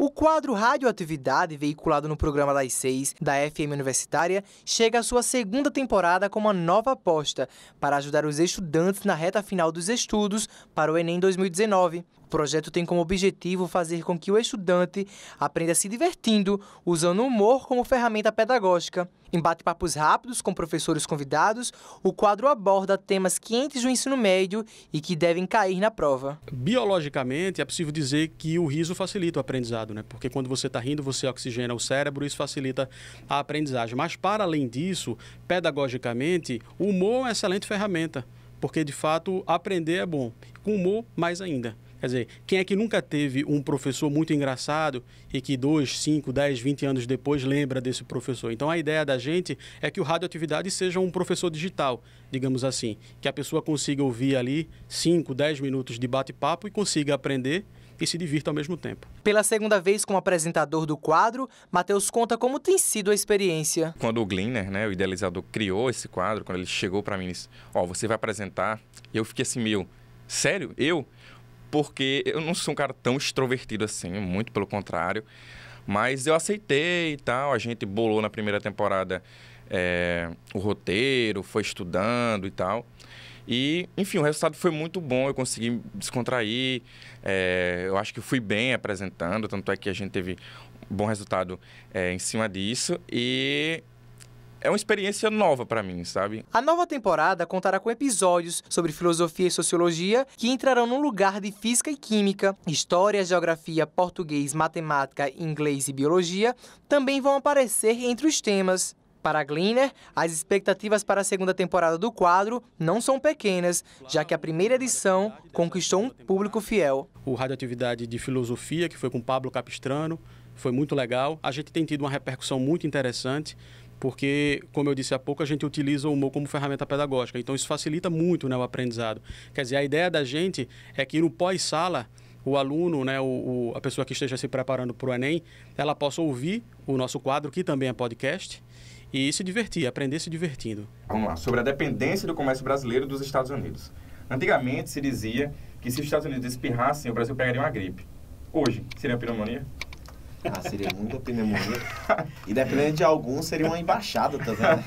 O quadro Radioatividade, veiculado no programa das seis da FM Universitária, chega à sua segunda temporada com uma nova aposta para ajudar os estudantes na reta final dos estudos para o Enem 2019. O projeto tem como objetivo fazer com que o estudante aprenda se divertindo, usando o humor como ferramenta pedagógica. Em bate-papos rápidos com professores convidados, o quadro aborda temas quentes do ensino médio e que devem cair na prova. Biologicamente, é possível dizer que o riso facilita o aprendizado, né? Porque quando você está rindo, você oxigena o cérebro, isso facilita a aprendizagem. Mas, para além disso, pedagogicamente, o humor é uma excelente ferramenta. Porque, de fato, aprender é bom. Com humor, mais ainda. Quer dizer, quem é que nunca teve um professor muito engraçado e que dois, cinco, dez, vinte anos depois lembra desse professor? Então a ideia da gente é que o Radioatividade seja um professor digital, digamos assim, que a pessoa consiga ouvir ali cinco, dez minutos de bate-papo e consiga aprender e se divirta ao mesmo tempo. Pela segunda vez como apresentador do quadro, Matheus conta como tem sido a experiência. Quando o Glinner, né, o idealizador, criou esse quadro, quando ele chegou para mim e disse, ó, oh, você vai apresentar, eu fiquei assim, meu, sério? Eu? porque eu não sou um cara tão extrovertido assim, muito pelo contrário. Mas eu aceitei e tal. A gente bolou na primeira temporada é, o roteiro, foi estudando e tal. E, enfim, o resultado foi muito bom, eu consegui descontrair. É, eu acho que fui bem apresentando, tanto é que a gente teve um bom resultado é, em cima disso. E é uma experiência nova para mim, sabe? A nova temporada contará com episódios sobre filosofia e sociologia que entrarão no lugar de física e química, história, geografia, português, matemática, inglês e biologia também vão aparecer entre os temas. Para Gleaner, as expectativas para a segunda temporada do quadro não são pequenas, já que a primeira edição conquistou um público fiel. O Radioatividade de Filosofia, que foi com Pablo Capistrano, foi muito legal. A gente tem tido uma repercussão muito interessante porque, como eu disse há pouco, a gente utiliza o humor como ferramenta pedagógica. Então, isso facilita muito né, o aprendizado. Quer dizer, a ideia da gente é que no pós-sala, o aluno, né, o, o, a pessoa que esteja se preparando para o Enem, ela possa ouvir o nosso quadro, que também é podcast, e se divertir, aprender se divertindo. Vamos lá, sobre a dependência do comércio brasileiro dos Estados Unidos. Antigamente se dizia que se os Estados Unidos espirrassem, o Brasil pegaria uma gripe. Hoje, seria pneumonia? Ah, seria muita pneumonia. E dependendo de alguns, seria uma embaixada também. Né?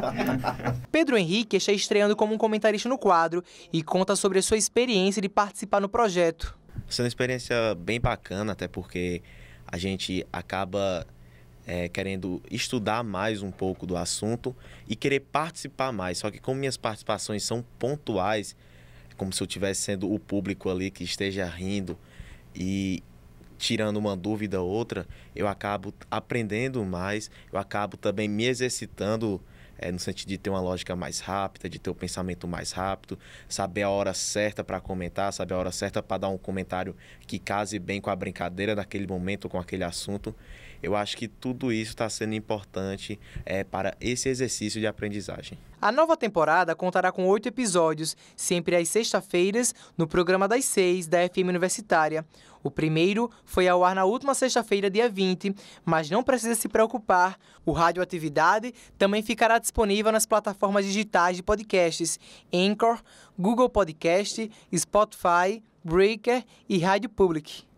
Pedro Henrique está estreando como um comentarista no quadro e conta sobre a sua experiência de participar no projeto. é uma experiência bem bacana, até porque a gente acaba é, querendo estudar mais um pouco do assunto e querer participar mais. Só que como minhas participações são pontuais, é como se eu estivesse sendo o público ali que esteja rindo e tirando uma dúvida ou outra, eu acabo aprendendo mais, eu acabo também me exercitando é, no sentido de ter uma lógica mais rápida, de ter o um pensamento mais rápido, saber a hora certa para comentar, saber a hora certa para dar um comentário que case bem com a brincadeira daquele momento, com aquele assunto. Eu acho que tudo isso está sendo importante é, para esse exercício de aprendizagem. A nova temporada contará com oito episódios, sempre às sexta-feiras, no programa das seis da FM Universitária. O primeiro foi ao ar na última sexta-feira, dia 20, mas não precisa se preocupar. O Radioatividade também ficará disponível nas plataformas digitais de podcasts Anchor, Google Podcast, Spotify, Breaker e Rádio Public.